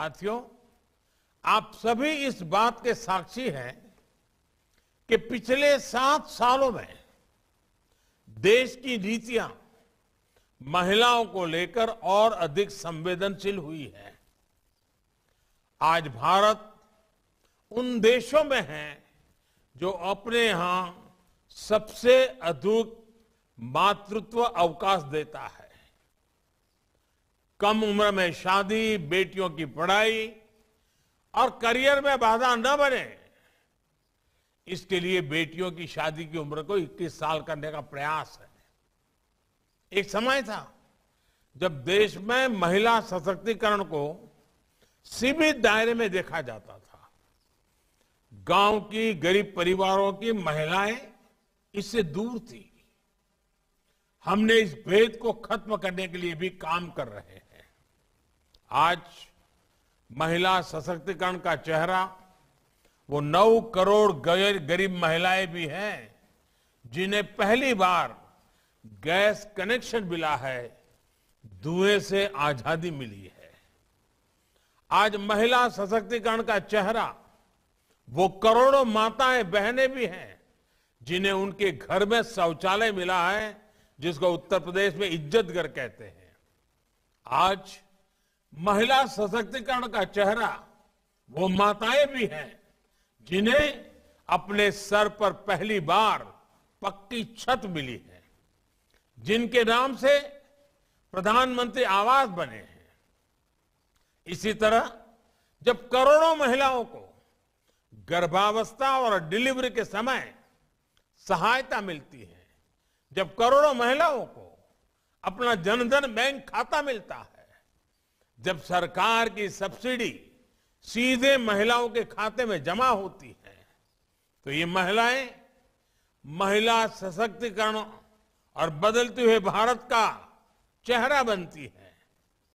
साथियों आप सभी इस बात के साक्षी हैं कि पिछले सात सालों में देश की नीतियां महिलाओं को लेकर और अधिक संवेदनशील हुई है आज भारत उन देशों में है जो अपने यहां सबसे अधिक मातृत्व अवकाश देता है कम उम्र में शादी बेटियों की पढ़ाई और करियर में बाधा न बने इसके लिए बेटियों की शादी की उम्र को 21 साल करने का प्रयास है एक समय था जब देश में महिला सशक्तिकरण को सीमित दायरे में देखा जाता था गांव की गरीब परिवारों की महिलाएं इससे दूर थी हमने इस भेद को खत्म करने के लिए भी काम कर रहे हैं आज महिला सशक्तिकरण का चेहरा वो नौ करोड़ गरीब महिलाएं भी हैं जिन्हें पहली बार गैस कनेक्शन मिला है धुएं से आजादी मिली है आज महिला सशक्तिकरण का चेहरा वो करोड़ों माताएं बहनें भी हैं जिन्हें उनके घर में शौचालय मिला है जिसको उत्तर प्रदेश में इज्जत घर कहते हैं आज महिला सशक्तिकरण का चेहरा वो माताएं भी हैं जिन्हें अपने सर पर पहली बार पक्की छत मिली है जिनके नाम से प्रधानमंत्री आवास बने हैं इसी तरह जब करोड़ों महिलाओं को गर्भावस्था और डिलीवरी के समय सहायता मिलती है जब करोड़ों महिलाओं को अपना जनधन बैंक खाता मिलता है जब सरकार की सब्सिडी सीधे महिलाओं के खाते में जमा होती है तो ये महिलाएं महिला सशक्तिकरण और बदलते हुए भारत का चेहरा बनती है